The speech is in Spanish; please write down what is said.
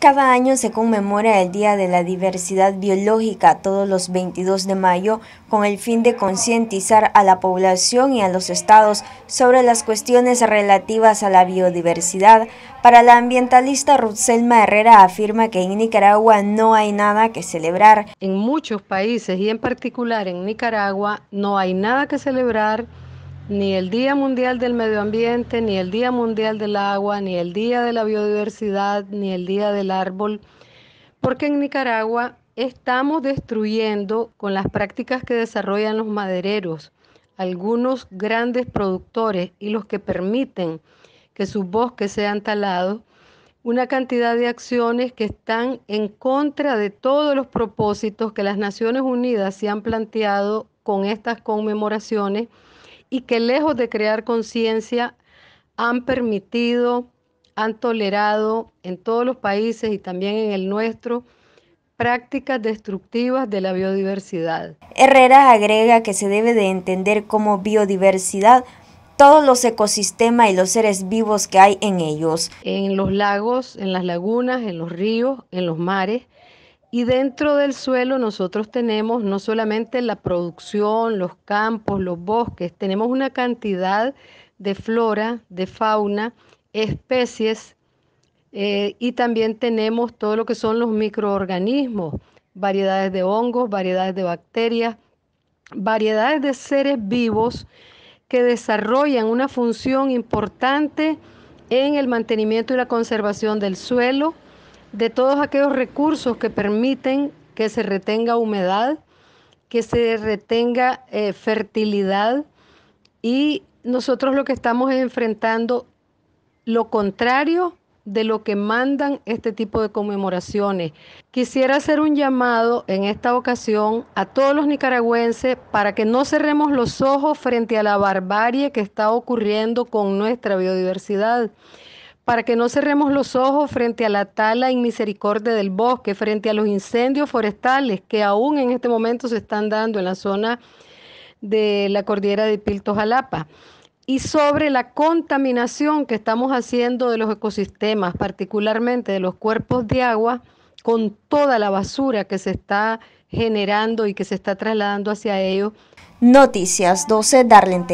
Cada año se conmemora el Día de la Diversidad Biológica todos los 22 de mayo con el fin de concientizar a la población y a los estados sobre las cuestiones relativas a la biodiversidad. Para la ambientalista Selma Herrera afirma que en Nicaragua no hay nada que celebrar. En muchos países y en particular en Nicaragua no hay nada que celebrar ni el Día Mundial del Medio Ambiente, ni el Día Mundial del Agua, ni el Día de la Biodiversidad, ni el Día del Árbol, porque en Nicaragua estamos destruyendo con las prácticas que desarrollan los madereros, algunos grandes productores y los que permiten que sus bosques sean talados, una cantidad de acciones que están en contra de todos los propósitos que las Naciones Unidas se han planteado con estas conmemoraciones y que lejos de crear conciencia han permitido, han tolerado en todos los países y también en el nuestro prácticas destructivas de la biodiversidad. Herrera agrega que se debe de entender como biodiversidad todos los ecosistemas y los seres vivos que hay en ellos. En los lagos, en las lagunas, en los ríos, en los mares, y dentro del suelo nosotros tenemos no solamente la producción, los campos, los bosques, tenemos una cantidad de flora, de fauna, especies eh, y también tenemos todo lo que son los microorganismos, variedades de hongos, variedades de bacterias, variedades de seres vivos que desarrollan una función importante en el mantenimiento y la conservación del suelo, de todos aquellos recursos que permiten que se retenga humedad, que se retenga eh, fertilidad y nosotros lo que estamos es enfrentando lo contrario de lo que mandan este tipo de conmemoraciones. Quisiera hacer un llamado en esta ocasión a todos los nicaragüenses para que no cerremos los ojos frente a la barbarie que está ocurriendo con nuestra biodiversidad para que no cerremos los ojos frente a la tala inmisericordia del bosque, frente a los incendios forestales que aún en este momento se están dando en la zona de la cordillera de Pilto Jalapa y sobre la contaminación que estamos haciendo de los ecosistemas, particularmente de los cuerpos de agua, con toda la basura que se está generando y que se está trasladando hacia ellos. Noticias 12, Darlene